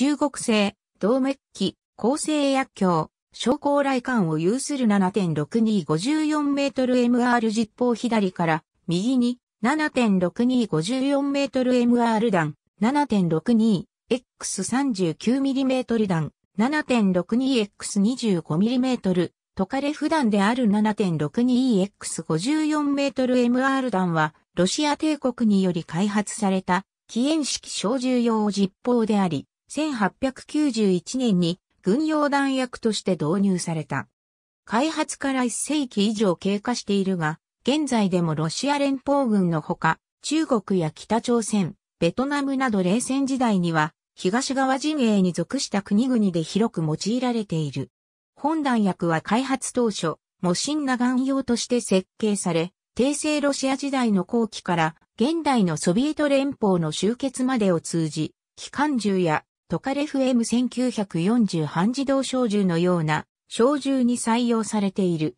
中国製、銅メッキ、構成薬莢、小高来管を有する7.6254メートル MR 実砲左から右に7.6254メートル MR 弾 7.62X39mm 弾 7.62X25mm トカレフ弾である 7.62X54m MR 弾は、ロシア帝国により開発された、起煙式小銃用実砲であり、1891年に軍用弾薬として導入された。開発から1世紀以上経過しているが、現在でもロシア連邦軍のほか、中国や北朝鮮、ベトナムなど冷戦時代には、東側陣営に属した国々で広く用いられている。本弾薬は開発当初、模神な岩用として設計され、帝政ロシア時代の後期から現代のソビエト連邦の終結までを通じ、機関銃やトカレフ M1940 半自動小銃のような小銃に採用されている。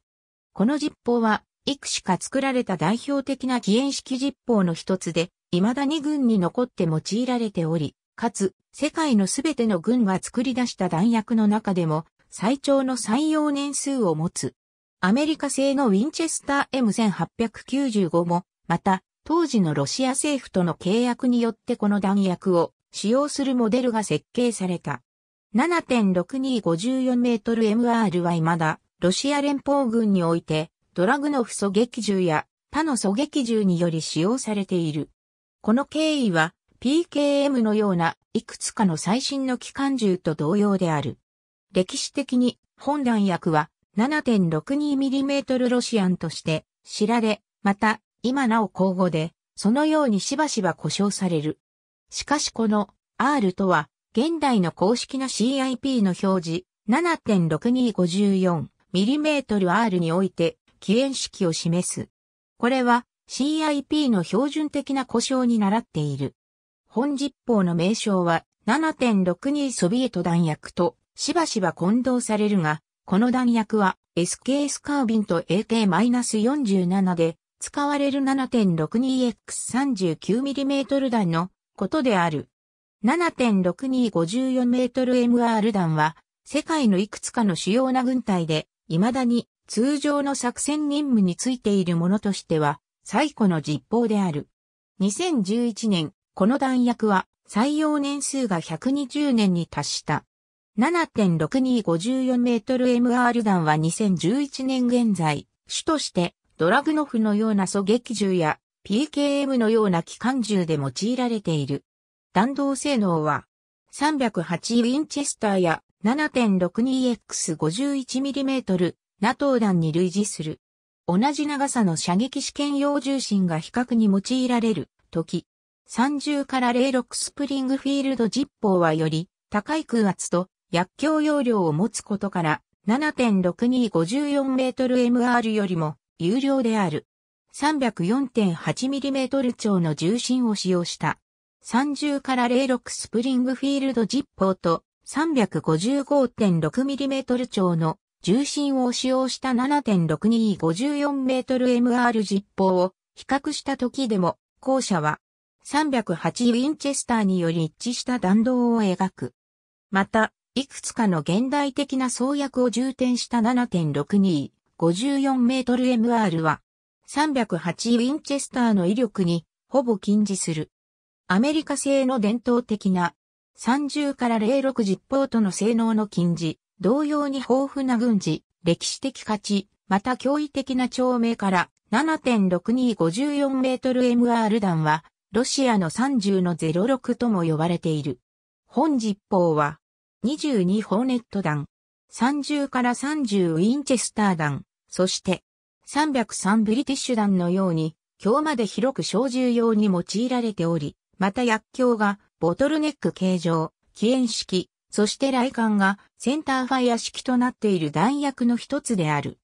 この実砲は、幾しか作られた代表的な起源式実砲の一つで、未だに軍に残って用いられており、かつ、世界のすべての軍が作り出した弾薬の中でも、最長の採用年数を持つ。アメリカ製のウィンチェスター M1895 も、また、当時のロシア政府との契約によってこの弾薬を使用するモデルが設計された。7.6254メートル MR は未だ、ロシア連邦軍において、ドラグノフ狙撃銃や他の狙撃銃により使用されている。この経緯は PKM のようないくつかの最新の機関銃と同様である。歴史的に本弾薬は 7.62mm ロシアンとして知られ、また今なお交互でそのようにしばしば故障される。しかしこの R とは、現代の公式な CIP の表示 7.6254mm R において、起源式を示す。これは CIP の標準的な故障に倣っている。本実法の名称は7.62ソビエト弾薬としばしば混同されるが、この弾薬は SKS カービンと AK-47 で使われる 7.62X39mm 弾のことである。7.6254メートル MR 弾は、世界のいくつかの主要な軍隊で、未だに通常の作戦任務についているものとしては、最古の実砲である。2011年、この弾薬は採用年数が120年に達した。7.6254メートル MR 弾は2011年現在、主としてドラグノフのような狙撃銃や PKM のような機関銃で用いられている。弾道性能は、308ウィンチェスターや 7.62X51mm、NATO 弾に類似する。同じ長さの射撃試験用重心が比較に用いられる時、30から06スプリングフィールド実砲はより高い空圧と薬莢容量を持つことから 7.6254m MR よりも有料である。304.8mm 超の重心を使用した。30から06スプリングフィールドジッポーと 355.6mm 超の重心を使用した7.6254メートル MR 実砲を比較した時でも、後者は308ウィンチェスターにより一致した弾道を描く。また、いくつかの現代的な創薬を重点した7.6254メートル MR は、308ウィンチェスターの威力にほぼ近似する。アメリカ製の伝統的な30から06実砲との性能の近似、同様に豊富な軍事、歴史的価値、また驚異的な長命から7.6254メートル MR 弾は、ロシアの30の06とも呼ばれている。本実砲は、22ホーネット弾、30から30ウィンチェスター弾、そして303ブリティッシュ弾のように、今日まで広く小銃用に用いられており、また薬莢がボトルネック形状、起煙式、そして雷管がセンターファイア式となっている弾薬の一つである。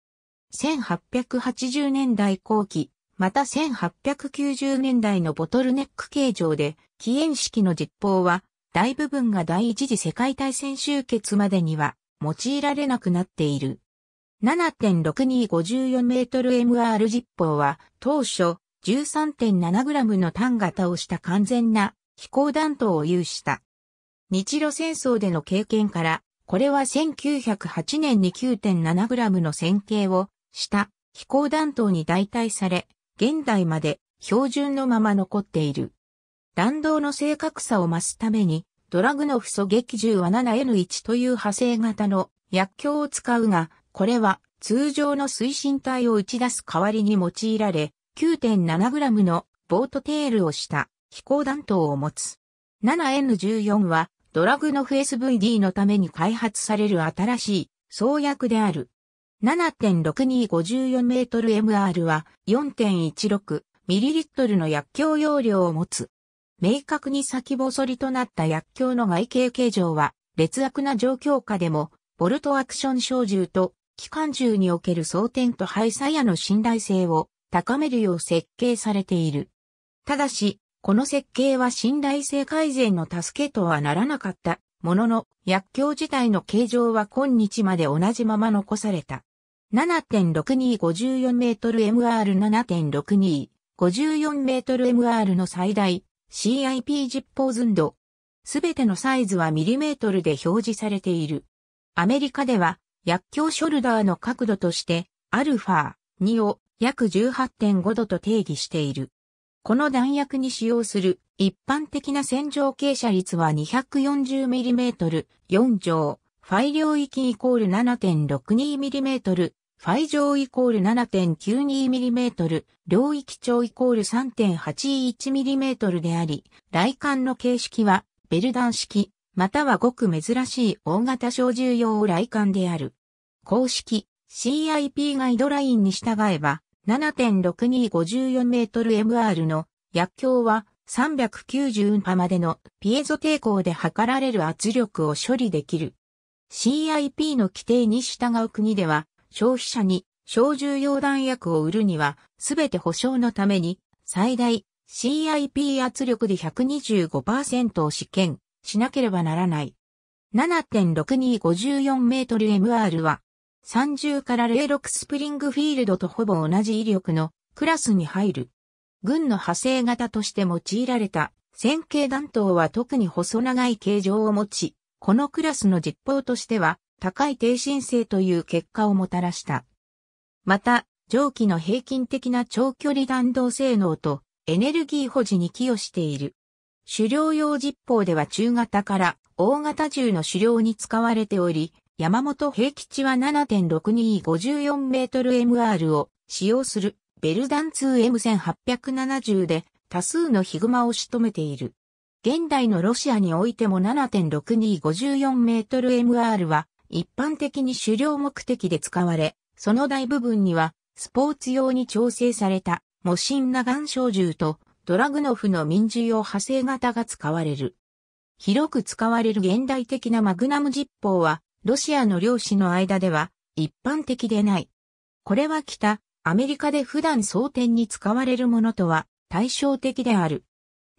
1880年代後期、また1890年代のボトルネック形状で、起煙式の実砲は、大部分が第一次世界大戦終結までには用いられなくなっている。7.6254メートル MR 実砲は当初1 3 7ムの単型をした完全な飛行弾頭を有した。日露戦争での経験からこれは1908年に9 7ムの線形をした飛行弾頭に代替され、現代まで標準のまま残っている。弾道の正確さを増すために、ドラグノフ狙撃銃は 7N1 という派生型の薬莢を使うが、これは通常の推進体を打ち出す代わりに用いられ、9.7g のボートテールをした飛行弾頭を持つ。7N14 はドラグノフ SVD のために開発される新しい創薬である。7.6254メートル MR は 4.16ml の薬莢容量を持つ。明確に先細りとなった薬莢の外形形状は劣悪な状況下でもボルトアクション小銃と機関銃における装填と配差やの信頼性を高めるよう設計されている。ただし、この設計は信頼性改善の助けとはならなかったものの、薬莢自体の形状は今日まで同じまま残された。7.6254メートル MR7.62 54メートル MR の最大 CIP 実ポーズンド。すべてのサイズはミリメートルで表示されている。アメリカでは薬莢ショルダーの角度として、アルファ2を約18.5度と定義している。この弾薬に使用する一般的な線状傾斜率は 240mm 4乗、ファイ領域イコール 7.62mm、ファイ上イコール 7.92mm、領域長イコール 3.81mm であり、来管の形式はベルダン式、またはごく珍しい大型小銃用来管である。公式 CIP ガイドラインに従えば、7.6254メートル MR の薬莢は390運波までのピエゾ抵抗で測られる圧力を処理できる。CIP の規定に従う国では、消費者に小重用弾薬を売るには、すべて保証のために、最大 CIP 圧力で125%を試験しなければならない。7.6254メートル MR は、30から06スプリングフィールドとほぼ同じ威力のクラスに入る。軍の派生型として用いられた線形弾頭は特に細長い形状を持ち、このクラスの実砲としては高い低進性という結果をもたらした。また、蒸気の平均的な長距離弾道性能とエネルギー保持に寄与している。狩猟用実砲では中型から大型銃の狩猟に使われており、山本平吉は 7.6254m/mR を使用するベルダン 2M1870 で多数のヒグマを仕留めている。現代のロシアにおいても 7.6254m/mR は一般的に狩猟目的で使われ、その大部分にはスポーツ用に調整された模心な岩小銃とドラグノフの民事用派生型が使われる。広く使われる現代的なマグナム実砲はロシアの漁師の間では一般的でない。これは北、アメリカで普段争点に使われるものとは対照的である。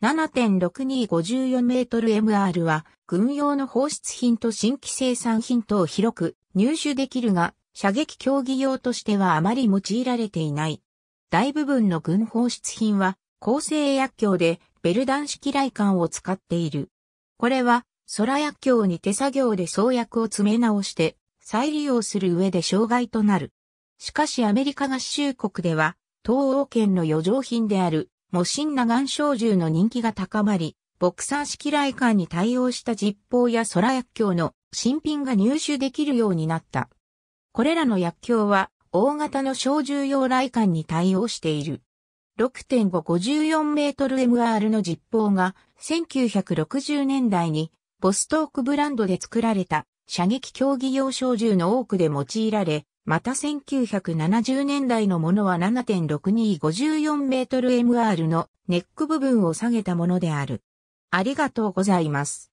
7.6254メートル MR は軍用の放出品と新規生産品等を広く入手できるが、射撃競技用としてはあまり用いられていない。大部分の軍放出品は、構成薬莢でベルダン式雷管を使っている。これは空薬莢に手作業で創薬を詰め直して、再利用する上で障害となる。しかしアメリカ合衆国では、東欧圏の余剰品である、模神な岩小銃の人気が高まり、ボクサー式雷管に対応した実砲や空薬莢の新品が入手できるようになった。これらの薬莢は、大型の小銃用雷管に対応している。6.554メートル MR の実砲が1960年代にボストークブランドで作られた射撃競技用小銃の多くで用いられ、また1970年代のものは7.6254メートル MR のネック部分を下げたものである。ありがとうございます。